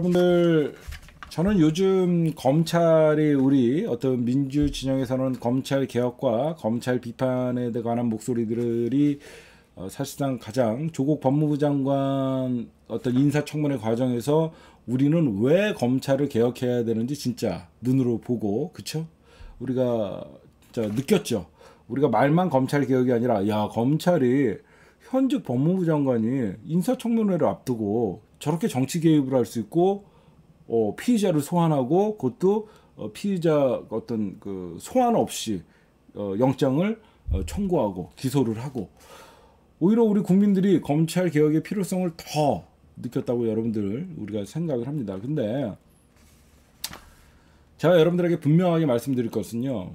여러분들 저는 요즘 검찰이 우리 어떤 민주 진영에서는 검찰 개혁과 검찰 비판에 관한 목소리들이 어, 사실상 가장 조국 법무부 장관 어떤 인사청문회 과정에서 우리는 왜 검찰을 개혁해야 되는지 진짜 눈으로 보고 그쵸 우리가 진짜 느꼈죠 우리가 말만 검찰 개혁이 아니라 야 검찰이 현직 법무부 장관이 인사청문회를 앞두고 저렇게 정치 개입을 할 수 있고 어, 피의자를 소환하고 그것도 어, 피의자 어떤 그 소환 없이 어, 영장을 어, 청구하고 기소를 하고 오히려 우리 국민들이 검찰 개혁의 필요성을 더 느꼈다고 여러분들 우리가 생각을 합니다. 근데 제가 여러분들에게 분명하게 말씀드릴 것은요.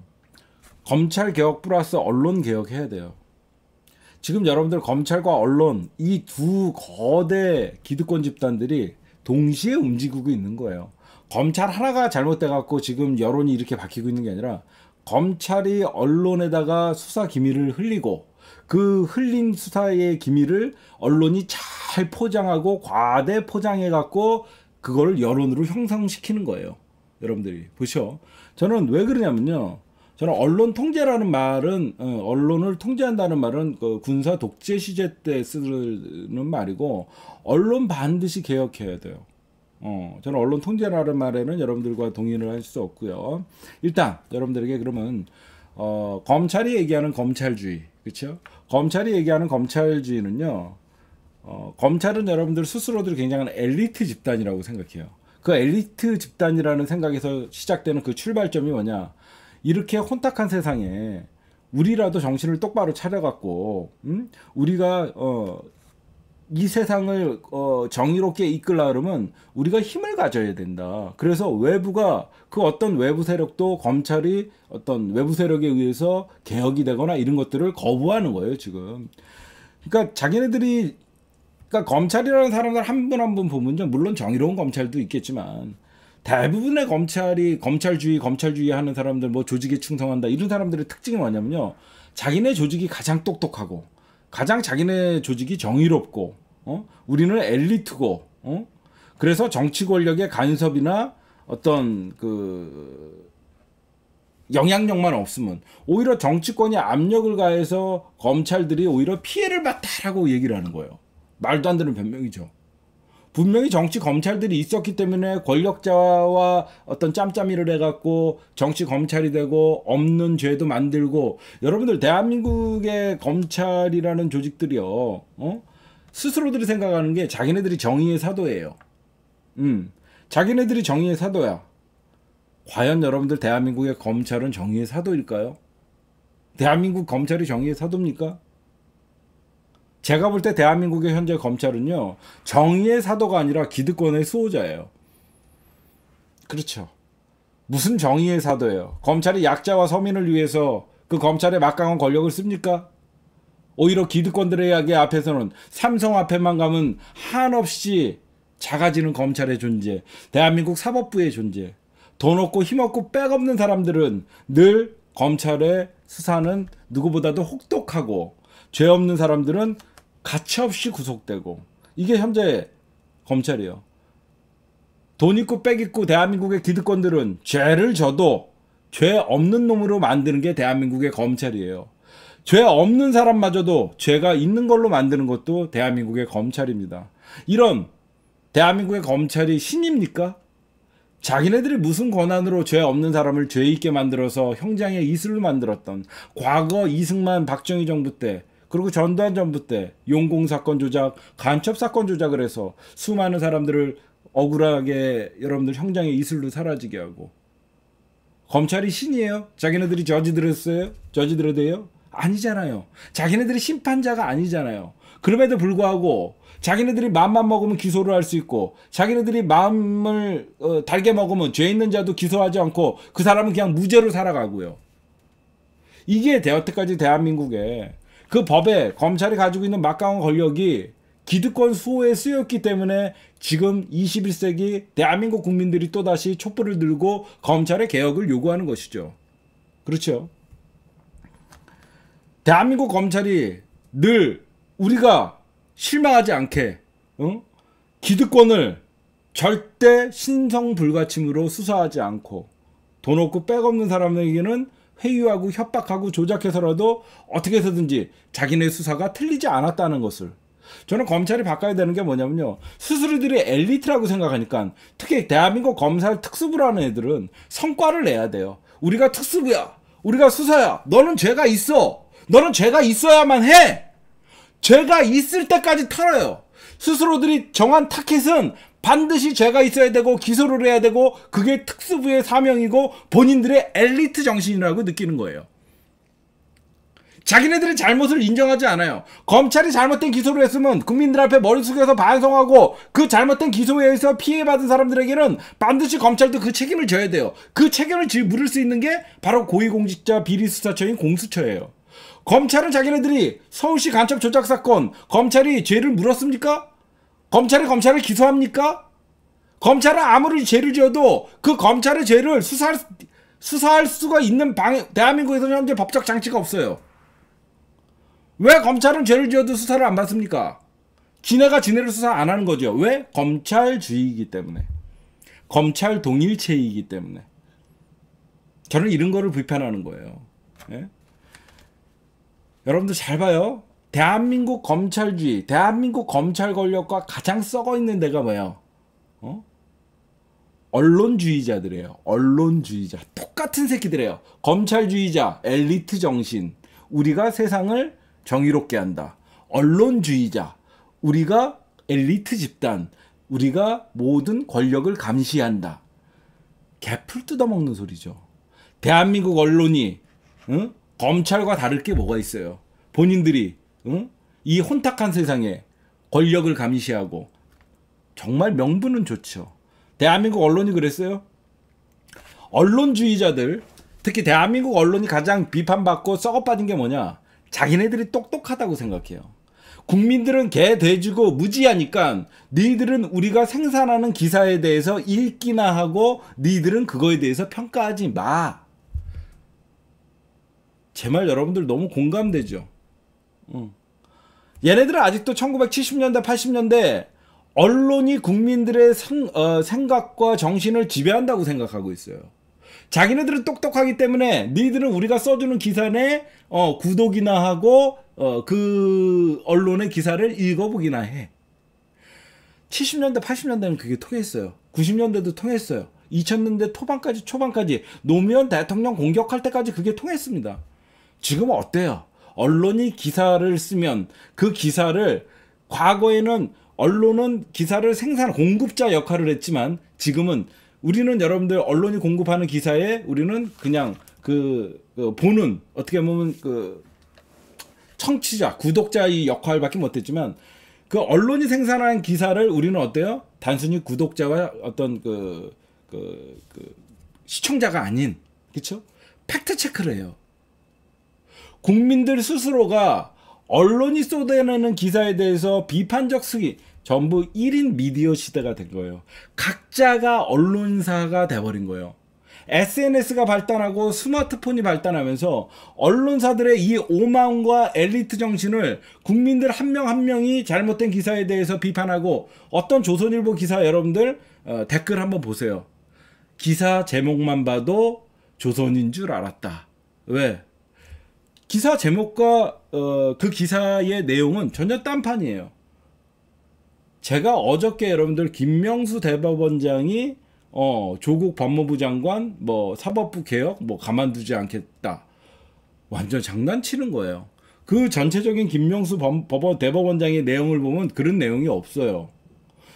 검찰 개혁 플러스 언론 개혁 해야 돼요. 지금 여러분들 검찰과 언론 이 두 거대 기득권 집단들이 동시에 움직이고 있는 거예요. 검찰 하나가 잘못돼 갖고 지금 여론이 이렇게 바뀌고 있는 게 아니라 검찰이 언론에다가 수사 기밀을 흘리고 그 흘린 수사의 기밀을 언론이 잘 포장하고 과대 포장해 갖고 그거를 여론으로 형성시키는 거예요. 여러분들이 보셔. 저는 왜 그러냐면요. 저는 언론 통제라는 말은 어, 언론을 통제한다는 말은 그 군사 독재 시제 때 쓰는 말이고 언론 반드시 개혁해야 돼요. 어, 저는 언론 통제라는 말에는 여러분들과 동의를 할 수 없고요. 일단 여러분들에게 그러면 어, 검찰이 얘기하는 검찰주의, 그렇죠? 검찰이 얘기하는 검찰주의는요. 어, 검찰은 여러분들 스스로들 굉장한 엘리트 집단이라고 생각해요. 그 엘리트 집단이라는 생각에서 시작되는 그 출발점이 뭐냐? 이렇게 혼탁한 세상에 우리라도 정신을 똑바로 차려갖고 음? 우리가 어, 이 세상을 어, 정의롭게 이끌라 그러면 우리가 힘을 가져야 된다. 그래서 외부가 그 어떤 외부 세력도 검찰이 어떤 외부 세력에 의해서 개혁이 되거나 이런 것들을 거부하는 거예요 지금. 그러니까 자기네들이 그러니까 검찰이라는 사람들 한분 한 분 보면요 물론 정의로운 검찰도 있겠지만 대부분의 검찰이 검찰주의 검찰주의 하는 사람들 뭐 조직에 충성한다 이런 사람들의 특징이 뭐냐면요 자기네 조직이 가장 똑똑하고 가장 자기네 조직이 정의롭고 어 우리는 엘리트고 어 그래서 정치 권력의 간섭이나 어떤 그 영향력만 없으면 오히려 정치권이 압력을 가해서 검찰들이 오히려 피해를 봤다라고 얘기를 하는 거예요 말도 안 되는 변명이죠. 분명히 정치 검찰들이 있었기 때문에 권력자와 어떤 짬짬이를 해갖고 정치 검찰이 되고 없는 죄도 만들고 여러분들 대한민국의 검찰이라는 조직들이요 어 스스로들이 생각하는 게 자기네들이 정의의 사도예요 음 자기네들이 정의의 사도야 과연 여러분들 대한민국의 검찰은 정의의 사도일까요 대한민국 검찰이 정의의 사도입니까 제가 볼 때 대한민국의 현재 검찰은요 정의의 사도가 아니라 기득권의 수호자예요. 그렇죠. 무슨 정의의 사도예요? 검찰이 약자와 서민을 위해서 그 검찰의 막강한 권력을 씁니까? 오히려 기득권들의 이야기 앞에서는 삼성 앞에만 가면 한없이 작아지는 검찰의 존재, 대한민국 사법부의 존재, 돈 없고 힘 없고 빽 없는 사람들은 늘 검찰의 수사는 누구보다도 혹독하고 죄 없는 사람들은 가차없이 구속되고 이게 현재 검찰이요. 돈 있고 빽 있고 대한민국의 기득권들은 죄를 져도 죄 없는 놈으로 만드는 게 대한민국의 검찰이에요. 죄 없는 사람마저도 죄가 있는 걸로 만드는 것도 대한민국의 검찰입니다. 이런 대한민국의 검찰이 신입니까? 자기네들이 무슨 권한으로 죄 없는 사람을 죄 있게 만들어서 형장의 이슬로 만들었던 과거 이승만 박정희 정부 때 그리고 전두환 정부 때 용공 사건 조작, 간첩 사건 조작을 해서 수많은 사람들을 억울하게 여러분들 형장의 이슬로 사라지게 하고 검찰이 신이에요? 자기네들이 저지들었어요? 저지들어대요? 아니잖아요. 자기네들이 심판자가 아니잖아요. 그럼에도 불구하고 자기네들이 마음만 먹으면 기소를 할 수 있고 자기네들이 마음을 어, 달게 먹으면 죄 있는 자도 기소하지 않고 그 사람은 그냥 무죄로 살아가고요. 이게 대여태까지 대한민국에 그 법에 검찰이 가지고 있는 막강한 권력이 기득권 수호에 쓰였기 때문에 지금 21세기 대한민국 국민들이 또다시 촛불을 들고 검찰의 개혁을 요구하는 것이죠. 그렇죠. 대한민국 검찰이 늘 우리가 실망하지 않게 응? 기득권을 절대 신성불가침으로 수사하지 않고 돈 없고 빽 없는 사람에게는 회유하고 협박하고 조작해서라도 어떻게 해서든지 자기네 수사가 틀리지 않았다는 것을 저는 검찰이 바꿔야 되는 게 뭐냐면요. 스스로들이 엘리트라고 생각하니까 특히 대한민국 검사 특수부라는 애들은 성과를 내야 돼요. 우리가 특수부야. 우리가 수사야. 너는 죄가 있어. 너는 죄가 있어야만 해. 죄가 있을 때까지 털어요. 스스로들이 정한 타켓은 반드시 죄가 있어야 되고 기소를 해야 되고 그게 특수부의 사명이고 본인들의 엘리트 정신이라고 느끼는 거예요. 자기네들은 잘못을 인정하지 않아요. 검찰이 잘못된 기소를 했으면 국민들 앞에 머리 숙여서 반성하고 그 잘못된 기소에 의해서 피해받은 사람들에게는 반드시 검찰도 그 책임을 져야 돼요. 그 책임을 물을 수 있는 게 바로 고위공직자 비리수사처인 공수처예요. 검찰은 자기네들이 서울시 간첩 조작 사건 검찰이 죄를 물었습니까? 검찰이 검찰을 기소합니까? 검찰은 아무리 죄를 지어도 그 검찰의 죄를 수사할, 수사할 수가 있는 방, 대한민국에서는 현재 법적 장치가 없어요. 왜 검찰은 죄를 지어도 수사를 안 받습니까? 지네가 지네를 수사 안 하는 거죠. 왜? 검찰주의이기 때문에. 검찰 동일체이기 때문에. 저는 이런 거를 비판하는 거예요. 예? 여러분들 잘 봐요. 대한민국 검찰주의, 대한민국 검찰 권력과 가장 썩어 있는 데가 뭐예요? 어? 언론주의자들이에요. 언론주의자. 똑같은 새끼들이에요. 검찰주의자, 엘리트 정신. 우리가 세상을 정의롭게 한다. 언론주의자. 우리가 엘리트 집단. 우리가 모든 권력을 감시한다. 개풀 뜯어먹는 소리죠. 대한민국 언론이 응? 검찰과 다를 게 뭐가 있어요. 본인들이 응? 이 혼탁한 세상에 권력을 감시하고 정말 명분은 좋죠. 대한민국 언론이 그랬어요. 언론주의자들 특히 대한민국 언론이 가장 비판받고 썩어빠진 게 뭐냐? 자기네들이 똑똑하다고 생각해요. 국민들은 개 돼지고 무지하니까 너희들은 우리가 생산하는 기사에 대해서 읽기나 하고 너희들은 그거에 대해서 평가하지 마. 제 말 여러분들 너무 공감되죠? 얘네들은 아직도 1970년대, 80년대 언론이 국민들의 생, 어, 각과 정신을 지배한다고 생각하고 있어요. 자기네들은 똑똑하기 때문에 니들은 우리가 써주는 기사에 어, 구독이나 하고 어, 그 언론의 기사를 읽어보기나 해. 70년대, 80년대는 그게 통했어요. 90년대도 통했어요. 2000년대 토반까지 초반까지 노무현 대통령 공격할 때까지 그게 통했습니다. 지금 어때요? 언론이 기사를 쓰면 그 기사를 과거에는 언론은 기사를 생산 공급자 역할을 했지만 지금은 우리는 여러분들 언론이 공급하는 기사에 우리는 그냥 그, 그 보는 어떻게 보면 그 청취자 구독자의 역할밖에 못했지만 그 언론이 생산한 기사를 우리는 어때요? 단순히 구독자와 어떤 그, 그, 그 시청자가 아닌 그렇죠? 팩트 체크를 해요. 국민들 스스로가 언론이 쏟아내는 기사에 대해서 비판적 수위 전부 1인 미디어 시대가 된 거예요. 각자가 언론사가 돼버린 거예요. SNS가 발달하고 스마트폰이 발달하면서 언론사들의 이 오만과 엘리트 정신을 국민들 한 명한 한 명이 잘못된 기사에 대해서 비판하고 어떤 조선일보 기사 여러분들 어, 댓글 한번 보세요. 기사 제목만 봐도 조선인 줄 알았다. 왜? 기사 제목과 어, 그 기사의 내용은 전혀 딴판이에요. 제가 어저께 여러분들 김명수 대법원장이 어, 조국 법무부 장관 뭐 사법부 개혁 뭐 가만두지 않겠다. 완전 장난치는 거예요. 그 전체적인 김명수 법원 대법원장의 내용을 보면 그런 내용이 없어요.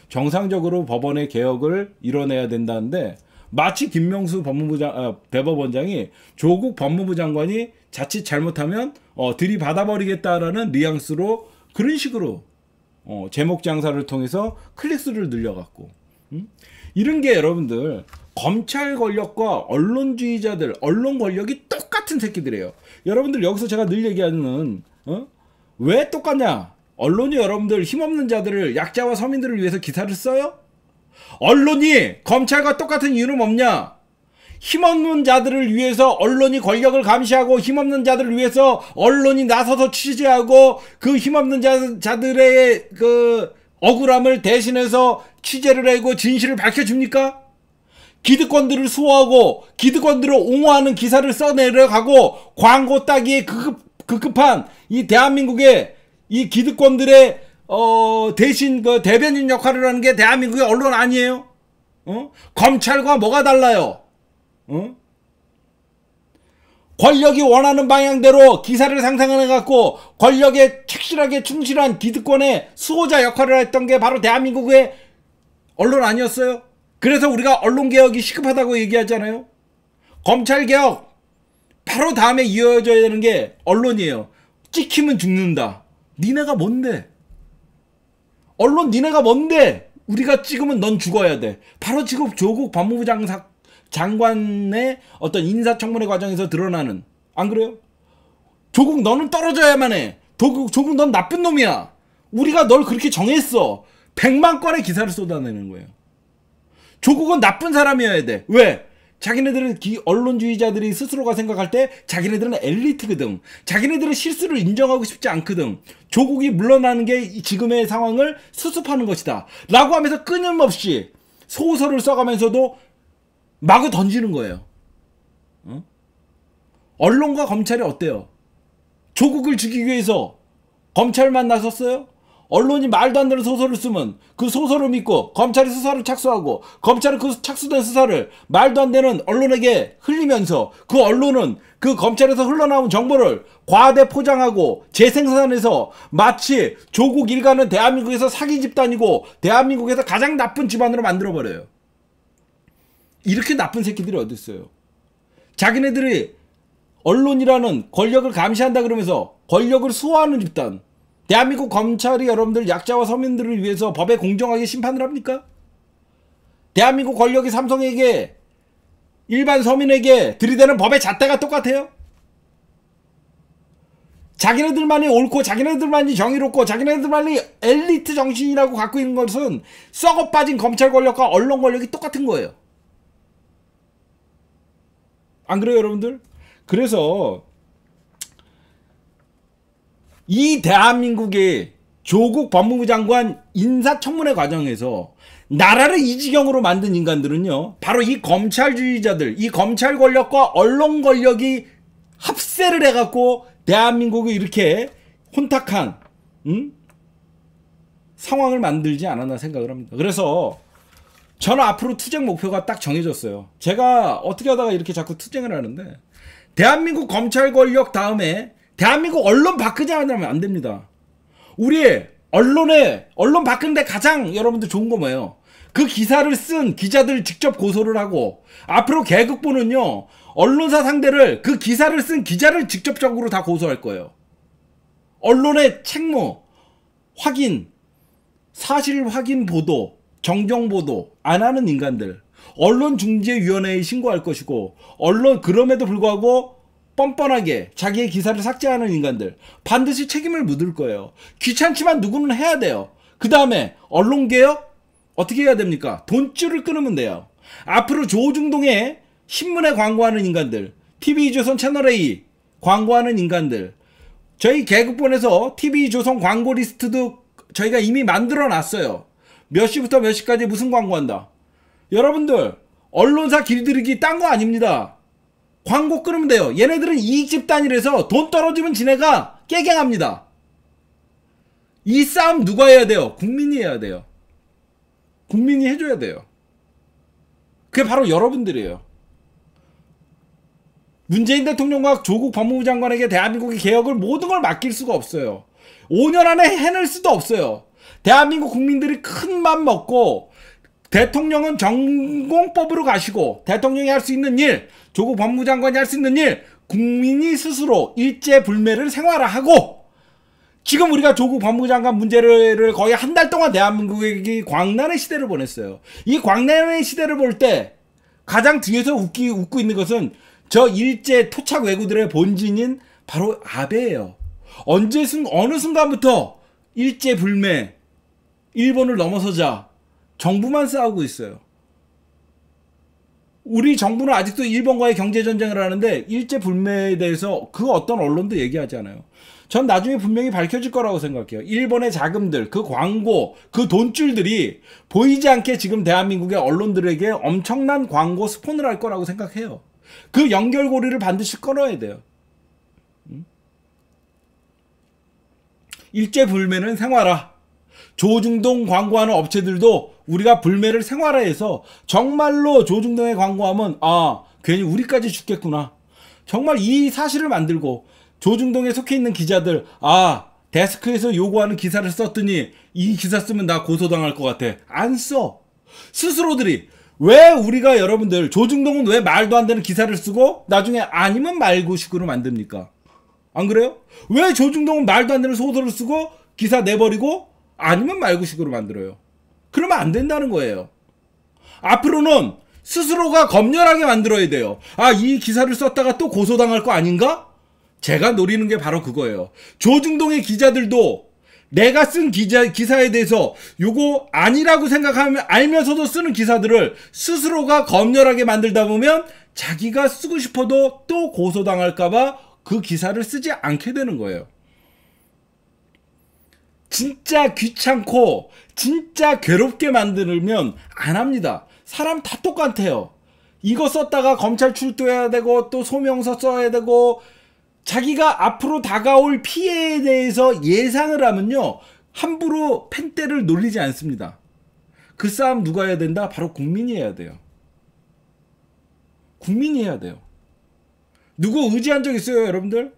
정상적으로 법원의 개혁을 이뤄내야 된다는데 마치 김명수 법무부 장, 아, 어, 대법원장이 조국 법무부 장관이 자칫 잘못하면 어, 들이받아버리겠다라는 뉘앙스로 그런 식으로 어, 제목 장사를 통해서 클릭수를 늘려갖고 음? 이런 게 여러분들 검찰 권력과 언론주의자들 언론 권력이 똑같은 새끼들이에요 여러분들 여기서 제가 늘 얘기하는 어? 왜 똑같냐 언론이 여러분들 힘없는 자들을 약자와 서민들을 위해서 기사를 써요? 언론이 검찰과 똑같은 이유는 뭐냐? 힘없는 자들을 위해서 언론이 권력을 감시하고 힘없는 자들을 위해서 언론이 나서서 취재하고 그 힘없는 자, 자들의 그 억울함을 대신해서 취재를 하고 진실을 밝혀줍니까? 기득권들을 수호하고 기득권들을 옹호하는 기사를 써내려가고 광고 따기에 급, 급급한 이 대한민국의 이 기득권들의 어, 대신 그 대변인 역할을 하는 게 대한민국의 언론 아니에요? 어? 검찰과 뭐가 달라요? 어? 권력이 원하는 방향대로 기사를 상상해갖고 권력에 착실하게 충실한 기득권의 수호자 역할을 했던 게 바로 대한민국의 언론 아니었어요? 그래서 우리가 언론개혁이 시급하다고 얘기하잖아요? 검찰개혁 바로 다음에 이어져야 되는 게 언론이에요. 찍히면 죽는다. 니네가 뭔데? 언론 니네가 뭔데? 우리가 찍으면 넌 죽어야 돼. 바로 지금 조국 법무부 장사, 장관의 어떤 인사청문회 과정에서 드러나는 안 그래요? 조국 너는 떨어져야만 해. 조국, 조국 넌 나쁜 놈이야. 우리가 널 그렇게 정했어. 100만 건의 기사를 쏟아내는 거예요. 조국은 나쁜 사람이어야 돼. 왜? 자기네들은 기, 언론주의자들이 스스로가 생각할 때 자기네들은 엘리트거든. 자기네들은 실수를 인정하고 싶지 않거든. 조국이 물러나는 게 지금의 상황을 수습하는 것이다. 라고 하면서 끊임없이 소설을 써가면서도 마구 던지는 거예요. 응? 언론과 검찰이 어때요? 조국을 죽이기 위해서 검찰만 나섰어요? 언론이 말도 안 되는 소설을 쓰면 그 소설을 믿고 검찰이 수사를 착수하고 검찰은 그 착수된 수사를 말도 안 되는 언론에게 흘리면서 그 언론은 그 검찰에서 흘러나온 정보를 과대 포장하고 재생산해서 마치 조국 일가는 대한민국에서 사기 집단이고 대한민국에서 가장 나쁜 집안으로 만들어버려요. 이렇게 나쁜 새끼들이 어딨어요. 자기네들이 언론이라는 권력을 감시한다 그러면서 권력을 수호하는 집단 대한민국 검찰이 여러분들 약자와 서민들을 위해서 법에 공정하게 심판을 합니까? 대한민국 권력이 삼성에게 일반 서민에게 들이대는 법의 잣대가 똑같아요? 자기네들만이 옳고 자기네들만이 정의롭고 자기네들만이 엘리트 정신이라고 갖고 있는 것은 썩어 빠진 검찰 권력과 언론 권력이 똑같은 거예요. 안 그래요, 여러분들? 그래서 이 대한민국의 조국 법무부 장관 인사청문회 과정에서 나라를 이 지경으로 만든 인간들은요. 바로 이 검찰주의자들, 이 검찰 권력과 언론 권력이 합세를 해갖고 대한민국이 이렇게 혼탁한 음? 상황을 만들지 않았나 생각을 합니다. 그래서 저는 앞으로 투쟁 목표가 딱 정해졌어요. 제가 어떻게 하다가 이렇게 자꾸 투쟁을 하는데 대한민국 검찰 권력 다음에 대한민국 언론 바꾸지 않으면 안 됩니다. 우리 언론에 언론 바꾸는데 가장 여러분들 좋은 거 뭐예요? 그 기사를 쓴 기자들 직접 고소를 하고 앞으로 계급보는요 언론사 상대를 그 기사를 쓴 기자를 직접적으로 다 고소할 거예요. 언론의 책무 확인 사실 확인 보도 정정 보도 안 하는 인간들 언론중재위원회에 신고할 것이고 언론 그럼에도 불구하고 뻔뻔하게 자기의 기사를 삭제하는 인간들 반드시 책임을 묻을 거예요. 귀찮지만 누구는 해야 돼요. 그 다음에 언론 개혁 어떻게 해야 됩니까? 돈줄을 끊으면 돼요. 앞으로 조중동에 신문에 광고하는 인간들, TV조선 채널A 광고하는 인간들, 저희 개그본에서 TV조선 광고 리스트도 저희가 이미 만들어 놨어요. 몇 시부터 몇 시까지 무슨 광고한다. 여러분들 언론사 길들이기 딴 거 아닙니다. 광고 끊으면 돼요. 얘네들은 이익 집단이라서 돈 떨어지면 지네가 깨갱합니다. 이 싸움 누가 해야 돼요? 국민이 해야 돼요. 국민이 해줘야 돼요. 그게 바로 여러분들이에요. 문재인 대통령과 조국 법무부 장관에게 대한민국의 개혁을 모든 걸 맡길 수가 없어요. 5년 안에 해낼 수도 없어요. 대한민국 국민들이 큰 맘 먹고 대통령은 전공법으로 가시고 대통령이 할 수 있는 일, 조국 법무장관이 할 수 있는 일, 국민이 스스로 일제 불매를 생활화하고 지금 우리가 조국 법무장관 문제를 거의 한 달 동안 대한민국이 광란의 시대를 보냈어요. 이 광란의 시대를 볼 때 가장 뒤에서 웃기, 웃고 있는 것은 저 일제 토착 왜구들의 본진인 바로 아베예요. 언제 순 어느 순간부터 일제 불매 일본을 넘어서자 정부만 싸우고 있어요. 우리 정부는 아직도 일본과의 경제전쟁을 하는데 일제 불매에 대해서 그 어떤 언론도 얘기하지 않아요. 전 나중에 분명히 밝혀질 거라고 생각해요. 일본의 자금들, 그 광고, 그 돈줄들이 보이지 않게 지금 대한민국의 언론들에게 엄청난 광고 스폰을 할 거라고 생각해요. 그 연결고리를 반드시 끊어야 돼요. 음? 일제 불매는 생활화. 조중동 광고하는 업체들도 우리가 불매를 생활화해서 정말로 조중동에 광고하면 아 괜히 우리까지 죽겠구나. 정말 이 사실을 만들고 조중동에 속해 있는 기자들 아 데스크에서 요구하는 기사를 썼더니 이 기사 쓰면 나 고소당할 것 같아. 안 써. 스스로들이 왜 우리가 여러분들 조중동은 왜 말도 안 되는 기사를 쓰고 나중에 아니면 말고 식으로 만듭니까? 안 그래요? 왜 조중동은 말도 안 되는 소설을 쓰고 기사 내버리고 아니면 말고 식으로 만들어요? 그러면 안 된다는 거예요. 앞으로는 스스로가 검열하게 만들어야 돼요. 아, 이 기사를 썼다가 또 고소당할 거 아닌가? 제가 노리는 게 바로 그거예요. 조중동의 기자들도 내가 쓴 기자, 기사에 대해서 요거 아니라고 생각하면 알면서도 쓰는 기사들을 스스로가 검열하게 만들다 보면 자기가 쓰고 싶어도 또 고소당할까봐 그 기사를 쓰지 않게 되는 거예요. 진짜 귀찮고 진짜 괴롭게 만들면 안 합니다. 사람 다 똑같아요. 이거 썼다가 검찰 출두해야 되고 또 소명서 써야 되고 자기가 앞으로 다가올 피해에 대해서 예상을 하면요. 함부로 펜대를 놀리지 않습니다. 그 싸움 누가 해야 된다? 바로 국민이 해야 돼요. 국민이 해야 돼요. 누구 의지한 적 있어요, 여러분들?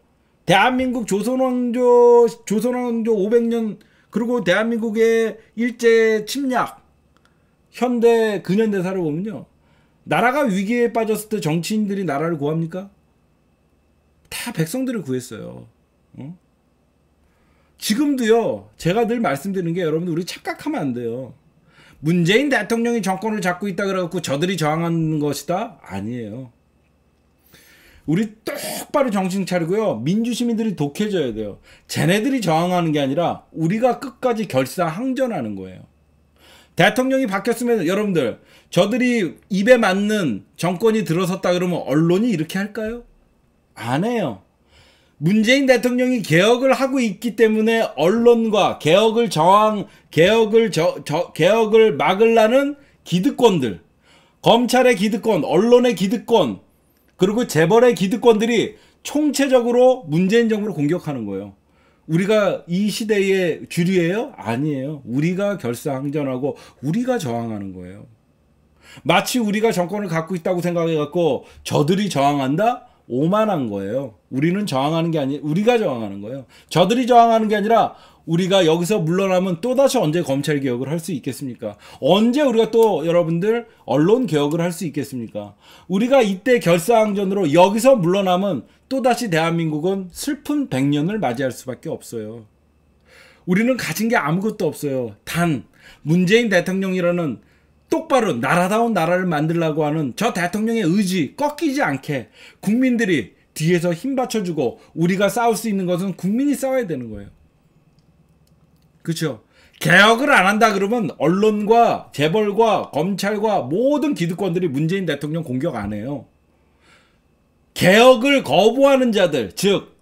대한민국 조선왕조 조선왕조 500년 그리고 대한민국의 일제 침략 현대 근현대사를 보면요. 나라가 위기에 빠졌을 때 정치인들이 나라를 구합니까? 다 백성들을 구했어요. 어? 지금도요. 제가 늘 말씀드리는 게 여러분들 우리 착각하면 안 돼요. 문재인 대통령이 정권을 잡고 있다 그래갖고 저들이 저항하는 것이다? 아니에요. 우리 똑바로 정신 차리고요. 민주시민들이 독해져야 돼요. 쟤네들이 저항하는 게 아니라 우리가 끝까지 결사항전하는 거예요. 대통령이 바뀌었으면 여러분들 저들이 입에 맞는 정권이 들어섰다 그러면 언론이 이렇게 할까요? 안 해요. 문재인 대통령이 개혁을 하고 있기 때문에 언론과 개혁을 저항, 개혁을 저, 저 개혁을 막으려는 기득권들, 검찰의 기득권, 언론의 기득권, 그리고 재벌의 기득권들이 총체적으로 문재인 정부를 공격하는 거예요. 우리가 이 시대의 주류예요? 아니에요. 우리가 결사항전하고 우리가 저항하는 거예요. 마치 우리가 정권을 갖고 있다고 생각해 갖고 저들이 저항한다? 오만한 거예요. 우리는 저항하는 게 아니 우리가 저항하는 거예요. 저들이 저항하는 게 아니라 우리가 여기서 물러나면 또다시 언제 검찰 개혁을 할 수 있겠습니까? 언제 우리가 또 여러분들 언론 개혁을 할 수 있겠습니까? 우리가 이때 결사항전으로 여기서 물러나면 또다시 대한민국은 슬픈 100년을 맞이할 수밖에 없어요. 우리는 가진 게 아무것도 없어요. 단 문재인 대통령이라는 똑바로 나라다운 나라를 만들라고 하는 저 대통령의 의지 꺾이지 않게 국민들이 뒤에서 힘 받쳐주고 우리가 싸울 수 있는 것은 국민이 싸워야 되는 거예요. 그렇죠. 개혁을 안 한다 그러면 언론과 재벌과 검찰과 모든 기득권들이 문재인 대통령 공격 안 해요. 개혁을 거부하는 자들, 즉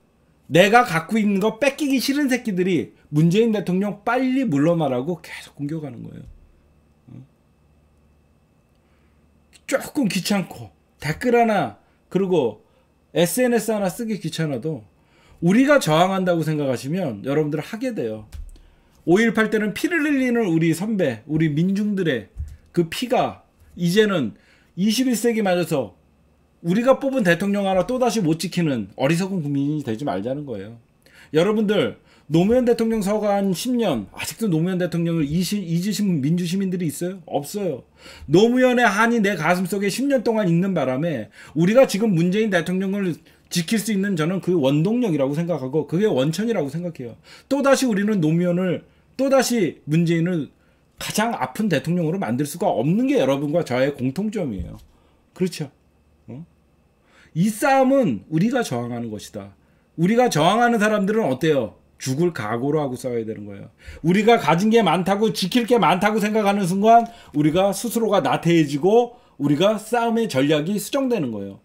내가 갖고 있는 거 뺏기기 싫은 새끼들이 문재인 대통령 빨리 물러나라고 계속 공격하는 거예요. 어? 조금 귀찮고 댓글 하나 그리고 SNS 하나 쓰기 귀찮아도 우리가 저항한다고 생각하시면 여러분들 하게 돼요. 5.18 때는 피를 흘리는 우리 선배, 우리 민중들의 그 피가 이제는 21세기 맞아서 우리가 뽑은 대통령 하나 또다시 못 지키는 어리석은 국민이 되지 말자는 거예요. 여러분들 노무현 대통령 서거한 10년 아직도 노무현 대통령을 잊으신 민주시민들이 있어요? 없어요. 노무현의 한이 내 가슴속에 10년 동안 있는 바람에 우리가 지금 문재인 대통령을 지킬 수 있는 저는 그 원동력이라고 생각하고 그게 원천이라고 생각해요. 또다시 우리는 노무현을 또다시 문재인을 가장 아픈 대통령으로 만들 수가 없는 게 여러분과 저의 공통점이에요. 그렇죠. 어? 이 싸움은 우리가 저항하는 것이다. 우리가 저항하는 사람들은 어때요? 죽을 각오로 하고 싸워야 되는 거예요. 우리가 가진 게 많다고 지킬 게 많다고 생각하는 순간 우리가 스스로가 나태해지고 우리가 싸움의 전략이 수정되는 거예요.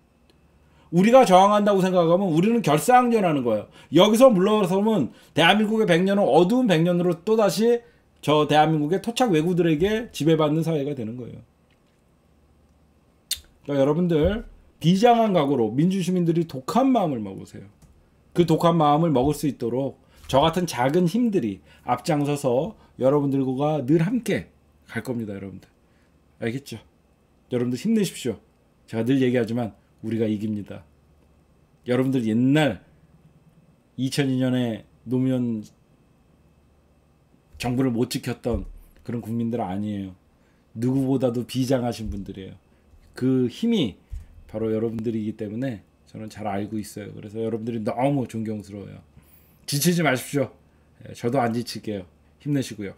우리가 저항한다고 생각하면 우리는 결사항전하는 거예요. 여기서 물러서면 대한민국의 1년은 어두운 1년으로 또다시 저 대한민국의 토착 외구들에게 지배받는 사회가 되는 거예요. 그러니까 여러분들 비장한 각오로 민주시민들이 독한 마음을 먹으세요. 그 독한 마음을 먹을 수 있도록 저 같은 작은 힘들이 앞장서서 여러분들과 늘 함께 갈 겁니다, 여러분들. 알겠죠? 여러분들 힘내십시오. 제가 늘 얘기하지만 우리가 이깁니다. 여러분들 옛날 2002년에 노무현 정부를 못 지켰던 그런 국민들 아니에요. 누구보다도 비장하신 분들이에요. 그 힘이 바로 여러분들이기 때문에 저는 잘 알고 있어요. 그래서 여러분들이 너무 존경스러워요. 지치지 마십시오. 예, 저도 안 지칠게요. 힘내시고요.